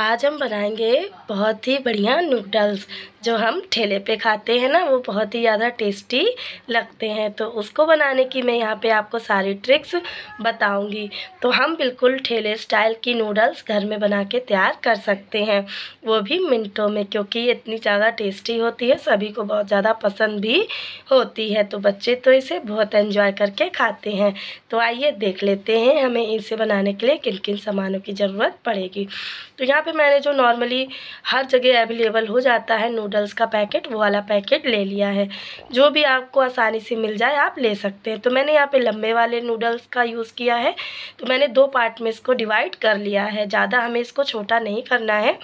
आज हम बनाएंगे बहुत ही बढ़िया नूडल्स जो हम ठेले पे खाते हैं ना वो बहुत ही ज़्यादा टेस्टी लगते हैं तो उसको बनाने की मैं यहाँ पे आपको सारी ट्रिक्स बताऊंगी तो हम बिल्कुल ठेले स्टाइल की नूडल्स घर में बना के तैयार कर सकते हैं वो भी मिनटों में क्योंकि इतनी ज़्यादा टेस्टी होती है सभी को बहुत ज़्यादा पसंद भी होती है तो बच्चे तो इसे बहुत इन्जॉय करके खाते हैं तो आइए देख लेते हैं हमें इसे बनाने के लिए किन किन सामानों की ज़रूरत पड़ेगी तो यहाँ यहाँ पे मैंने जो नॉर्मली हर जगह अवेलेबल हो जाता है नूडल्स का पैकेट वो वाला पैकेट ले लिया है जो भी आपको आसानी से मिल जाए आप ले सकते हैं तो मैंने यहाँ पे लंबे वाले नूडल्स का यूज़ किया है तो मैंने दो पार्ट में इसको डिवाइड कर लिया है ज़्यादा हमें इसको छोटा नहीं करना है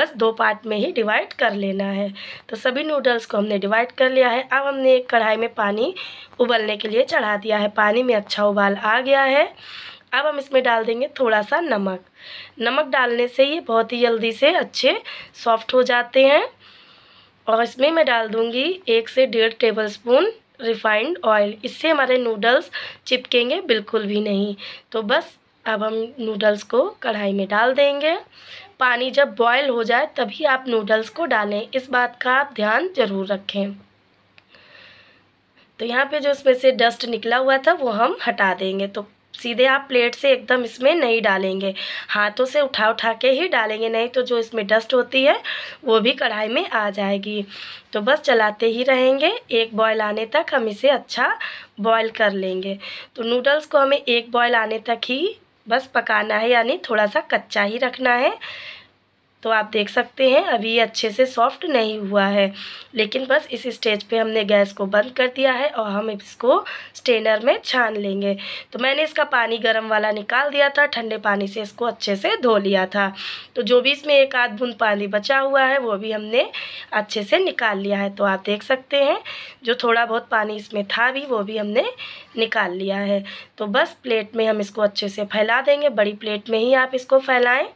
बस दो पार्ट में ही डिवाइड कर लेना है तो सभी नूडल्स को हमने डिवाइड कर लिया है अब हमने एक कढ़ाई में पानी उबलने के लिए चढ़ा दिया है पानी में अच्छा उबाल आ गया है अब हम इसमें डाल देंगे थोड़ा सा नमक नमक डालने से ये बहुत ही जल्दी से अच्छे सॉफ्ट हो जाते हैं और इसमें मैं डाल दूँगी एक से डेढ़ टेबल स्पून रिफाइंड ऑयल इससे हमारे नूडल्स चिपकेंगे बिल्कुल भी नहीं तो बस अब हम नूडल्स को कढ़ाई में डाल देंगे पानी जब बॉयल हो जाए तभी आप नूडल्स को डालें इस बात का आप ध्यान ज़रूर रखें तो यहाँ पे जो इसमें से डस्ट निकला हुआ था वो हम हटा देंगे तो सीधे आप प्लेट से एकदम इसमें नहीं डालेंगे हाथों से उठा उठा के ही डालेंगे नहीं तो जो इसमें डस्ट होती है वो भी कढ़ाई में आ जाएगी तो बस चलाते ही रहेंगे एक बॉयल आने तक हम इसे अच्छा बॉयल कर लेंगे तो नूडल्स को हमें एक बॉयल आने तक ही बस पकाना है यानी थोड़ा सा कच्चा ही रखना है तो आप देख सकते हैं अभी ये अच्छे से सॉफ्ट नहीं हुआ है लेकिन बस इस स्टेज पे हमने गैस को बंद कर दिया है और हम इसको स्टेनर में छान लेंगे तो मैंने इसका पानी गर्म वाला निकाल दिया था ठंडे पानी से इसको अच्छे से धो लिया था तो जो भी इसमें एक आध बूंद पानी बचा हुआ है वो भी हमने अच्छे से निकाल लिया है तो आप देख सकते हैं जो थोड़ा बहुत पानी इसमें था भी वो भी हमने निकाल लिया है तो बस प्लेट में हम इसको अच्छे से फैला देंगे बड़ी प्लेट में ही आप इसको फैलाएँ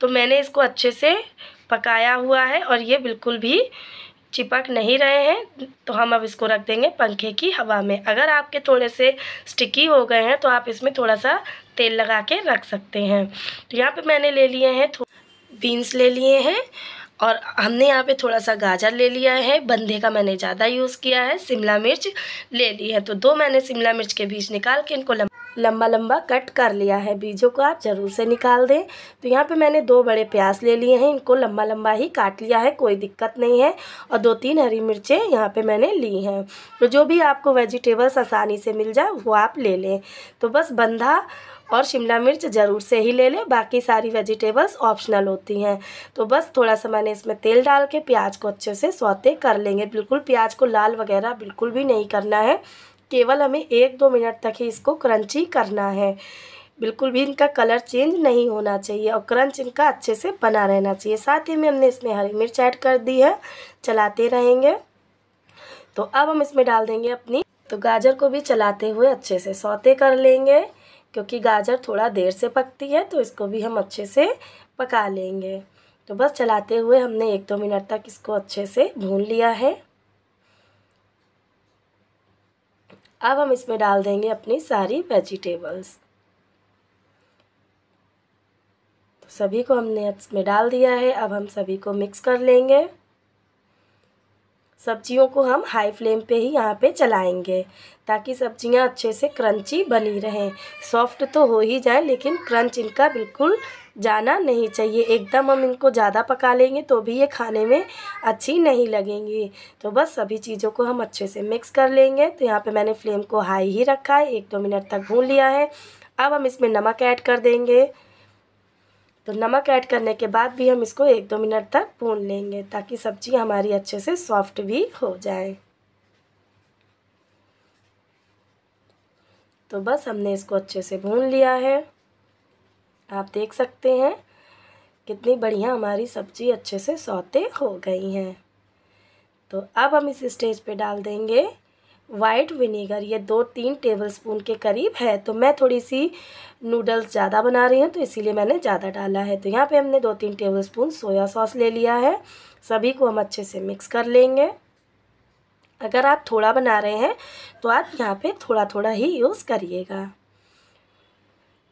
तो मैंने इसको अच्छे से पकाया हुआ है और ये बिल्कुल भी चिपक नहीं रहे हैं तो हम अब इसको रख देंगे पंखे की हवा में अगर आपके थोड़े से स्टिकी हो गए हैं तो आप इसमें थोड़ा सा तेल लगा के रख सकते हैं तो यहाँ पे मैंने ले लिए हैं बीन्स ले लिए हैं और हमने यहाँ पे थोड़ा सा गाजर ले लिया है बंधे का मैंने ज़्यादा यूज़ किया है शिमला मिर्च ले ली है तो दो मैंने शिमला मिर्च के बीज निकाल के इनको लंबा लंबा कट कर लिया है बीजों को आप ज़रूर से निकाल दें तो यहाँ पे मैंने दो बड़े प्याज ले लिए हैं इनको लंबा लंबा ही काट लिया है कोई दिक्कत नहीं है और दो तीन हरी मिर्चें यहाँ पे मैंने ली हैं तो जो भी आपको वेजिटेबल्स आसानी से मिल जाए वो आप ले लें तो बस बंधा और शिमला मिर्च ज़रूर से ही ले लें बाकी सारी वेजिटेबल्स ऑप्शनल होती हैं तो बस थोड़ा सा मैंने इसमें तेल डाल के प्याज को अच्छे से सौते कर लेंगे बिल्कुल प्याज को लाल वगैरह बिल्कुल भी नहीं करना है केवल हमें एक दो मिनट तक ही इसको क्रंची करना है बिल्कुल भी इनका कलर चेंज नहीं होना चाहिए और क्रंच इनका अच्छे से बना रहना चाहिए साथ ही में हमने इसमें हरी मिर्च ऐड कर दी है चलाते रहेंगे तो अब हम इसमें डाल देंगे अपनी तो गाजर को भी चलाते हुए अच्छे से सौते कर लेंगे क्योंकि गाजर थोड़ा देर से पकती है तो इसको भी हम अच्छे से पका लेंगे तो बस चलाते हुए हमने एक दो मिनट तक इसको अच्छे से भून लिया है अब हम इसमें डाल देंगे अपनी सारी वेजिटेबल्स तो सभी को हमने इसमें डाल दिया है अब हम सभी को मिक्स कर लेंगे सब्जियों को हम हाई फ्लेम पे ही यहाँ पे चलाएंगे ताकि सब्जियाँ अच्छे से क्रंची बनी रहें सॉफ्ट तो हो ही जाए लेकिन क्रंच इनका बिल्कुल जाना नहीं चाहिए एकदम हम इनको ज़्यादा पका लेंगे तो भी ये खाने में अच्छी नहीं लगेंगी तो बस सभी चीज़ों को हम अच्छे से मिक्स कर लेंगे तो यहाँ पे मैंने फ्लेम को हाई ही रखा है एक दो मिनट तक भून लिया है अब हम इसमें नमक ऐड कर देंगे तो नमक ऐड करने के बाद भी हम इसको एक दो मिनट तक भून लेंगे ताकि सब्जी हमारी अच्छे से सॉफ्ट भी हो जाए तो बस हमने इसको अच्छे से भून लिया है आप देख सकते हैं कितनी बढ़िया हमारी सब्जी अच्छे से सौते हो गई हैं तो अब हम इस स्टेज पे डाल देंगे वाइट विनेगर ये दो तीन टेबल स्पून के करीब है तो मैं थोड़ी सी नूडल्स ज़्यादा बना रही हूँ तो इसीलिए मैंने ज़्यादा डाला है तो यहाँ पे हमने दो तीन टेबल स्पून सोया सॉस ले लिया है सभी को हम अच्छे से मिक्स कर लेंगे अगर आप थोड़ा बना रहे हैं तो आप यहाँ पे थोड़ा थोड़ा ही यूज़ करिएगा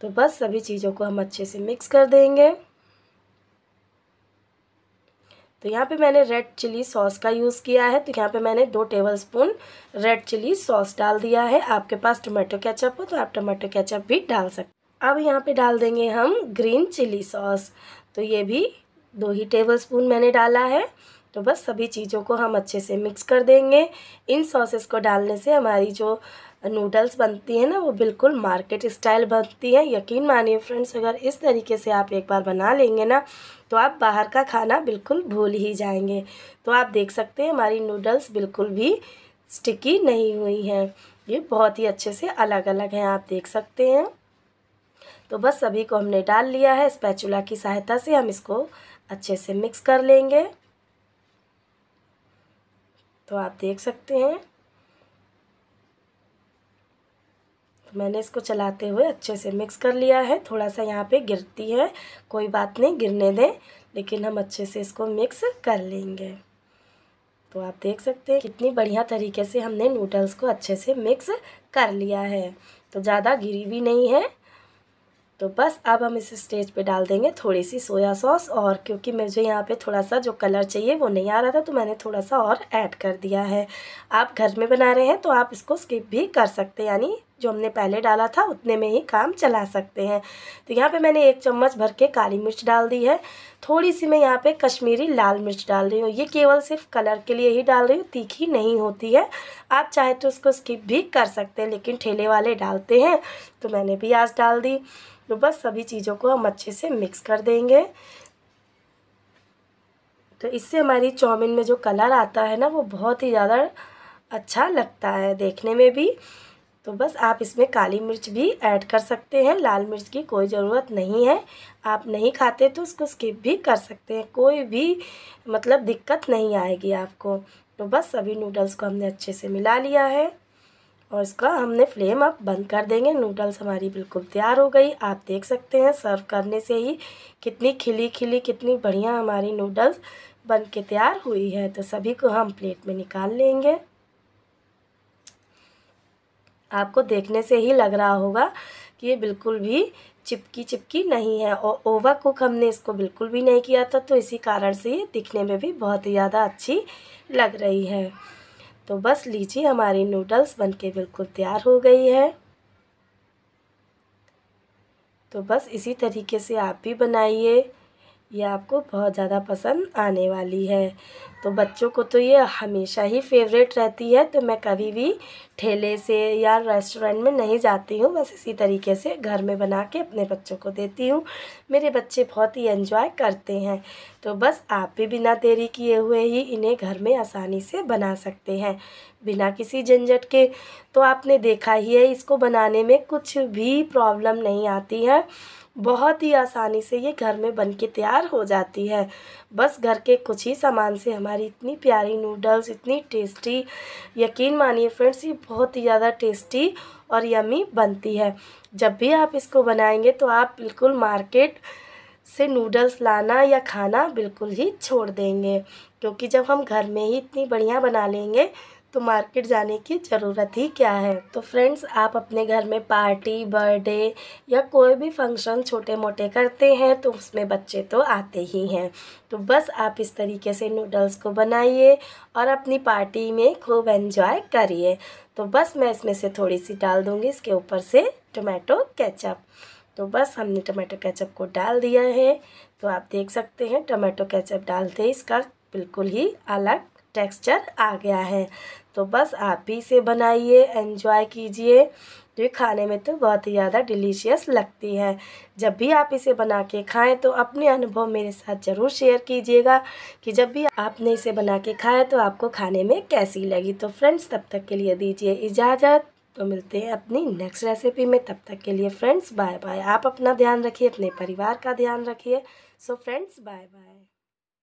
तो बस सभी चीज़ों को हम अच्छे से मिक्स कर देंगे तो यहाँ पे मैंने रेड चिली सॉस का यूज़ किया है तो यहाँ पे मैंने दो tablespoon red chilli sauce डाल दिया है आपके पास टोमेटो केचप हो तो आप टोमेटो केचप भी डाल सकते अब यहाँ पे डाल देंगे हम ग्रीन चिली सॉस तो ये भी दो ही टेबल स्पून मैंने डाला है तो बस सभी चीज़ों को हम अच्छे से मिक्स कर देंगे इन सॉसेस को डालने से हमारी जो नूडल्स बनती हैं ना वो बिल्कुल मार्केट स्टाइल बनती हैं यकीन मानिए फ्रेंड्स अगर इस तरीके से आप एक बार बना लेंगे ना तो आप बाहर का खाना बिल्कुल भूल ही जाएंगे तो आप देख सकते हैं हमारी नूडल्स बिल्कुल भी स्टिकी नहीं हुई हैं ये बहुत ही अच्छे से अलग अलग हैं आप देख सकते हैं तो बस सभी को हमने डाल लिया है स्पैचुला की सहायता से हम इसको अच्छे से मिक्स कर लेंगे तो आप देख सकते हैं तो मैंने इसको चलाते हुए अच्छे से मिक्स कर लिया है थोड़ा सा यहाँ पे गिरती है कोई बात नहीं गिरने दें लेकिन हम अच्छे से इसको मिक्स कर लेंगे तो आप देख सकते हैं कितनी बढ़िया तरीके से हमने नूडल्स को अच्छे से मिक्स कर लिया है तो ज़्यादा गिरी भी नहीं है तो बस अब हम इस स्टेज पे डाल देंगे थोड़ी सी सोया सॉस और क्योंकि मुझे यहाँ पे थोड़ा सा जो कलर चाहिए वो नहीं आ रहा था तो मैंने थोड़ा सा और ऐड कर दिया है आप घर में बना रहे हैं तो आप इसको स्किप भी कर सकते हैं यानी जो हमने पहले डाला था उतने में ही काम चला सकते हैं तो यहाँ पे मैंने एक चम्मच भर के काली मिर्च डाल दी है थोड़ी सी मैं यहाँ पे कश्मीरी लाल मिर्च डाल रही हूँ ये केवल सिर्फ कलर के लिए ही डाल रही हूँ तीखी नहीं होती है आप चाहे तो उसको स्किप भी कर सकते हैं लेकिन ठेले वाले डालते हैं तो मैंने भी आज डाल दी तो बस सभी चीज़ों को हम अच्छे से मिक्स कर देंगे तो इससे हमारी चाउमीन में जो कलर आता है ना वो बहुत ही ज़्यादा अच्छा लगता है देखने में भी तो बस आप इसमें काली मिर्च भी ऐड कर सकते हैं लाल मिर्च की कोई ज़रूरत नहीं है आप नहीं खाते तो उसको स्किप भी कर सकते हैं कोई भी मतलब दिक्कत नहीं आएगी आपको तो बस सभी नूडल्स को हमने अच्छे से मिला लिया है और इसका हमने फ्लेम अब बंद कर देंगे नूडल्स हमारी बिल्कुल तैयार हो गई आप देख सकते हैं सर्व करने से ही कितनी खिली खिली कितनी बढ़िया हमारी नूडल्स बन के तैयार हुई है तो सभी को हम प्लेट में निकाल लेंगे आपको देखने से ही लग रहा होगा कि ये बिल्कुल भी चिपकी चिपकी नहीं है और ओवर कुक हमने इसको बिल्कुल भी नहीं किया था तो इसी कारण से ये दिखने में भी बहुत ज़्यादा अच्छी लग रही है तो बस लीजिए हमारी नूडल्स बनके बिल्कुल तैयार हो गई है तो बस इसी तरीके से आप भी बनाइए ये आपको बहुत ज़्यादा पसंद आने वाली है तो बच्चों को तो ये हमेशा ही फेवरेट रहती है तो मैं कभी भी ठेले से या रेस्टोरेंट में नहीं जाती हूँ बस इसी तरीके से घर में बना के अपने बच्चों को देती हूँ मेरे बच्चे बहुत ही एंजॉय करते हैं तो बस आप भी बिना देरी किए हुए ही इन्हें घर में आसानी से बना सकते हैं बिना किसी झंझट के तो आपने देखा ही है इसको बनाने में कुछ भी प्रॉब्लम नहीं आती है बहुत ही आसानी से ये घर में बन के तैयार हो जाती है बस घर के कुछ ही सामान से हमारी इतनी प्यारी नूडल्स इतनी टेस्टी यकीन मानिए फ्रेंड्स ये बहुत ही ज़्यादा टेस्टी और यमी बनती है जब भी आप इसको बनाएंगे तो आप बिल्कुल मार्केट से नूडल्स लाना या खाना बिल्कुल ही छोड़ देंगे क्योंकि जब हम घर में ही इतनी बढ़िया बना लेंगे तो मार्केट जाने की ज़रूरत ही क्या है तो फ्रेंड्स आप अपने घर में पार्टी बर्थडे या कोई भी फंक्शन छोटे मोटे करते हैं तो उसमें बच्चे तो आते ही हैं तो बस आप इस तरीके से नूडल्स को बनाइए और अपनी पार्टी में खूब एंजॉय करिए तो बस मैं इसमें से थोड़ी सी डाल दूँगी इसके ऊपर से टोमेटो कैचअप तो बस हमने टमाटो कैचअप को डाल दिया है तो आप देख सकते हैं टमाटो कैचअप डालते इसका बिल्कुल ही अलग टेक्सचर आ गया है तो बस आप भी इसे बनाइए एंजॉय कीजिए जो तो खाने में तो बहुत ही ज़्यादा डिलीशियस लगती है जब भी आप इसे बना के खाएँ तो अपने अनुभव मेरे साथ ज़रूर शेयर कीजिएगा कि जब भी आपने इसे बना के खाया तो आपको खाने में कैसी लगी तो फ्रेंड्स तब तक के लिए दीजिए इजाज़त तो मिलते हैं अपनी नेक्स्ट रेसिपी में तब तक के लिए फ्रेंड्स बाय बाय आप अपना ध्यान रखिए अपने परिवार का ध्यान रखिए सो फ्रेंड्स बाय बाय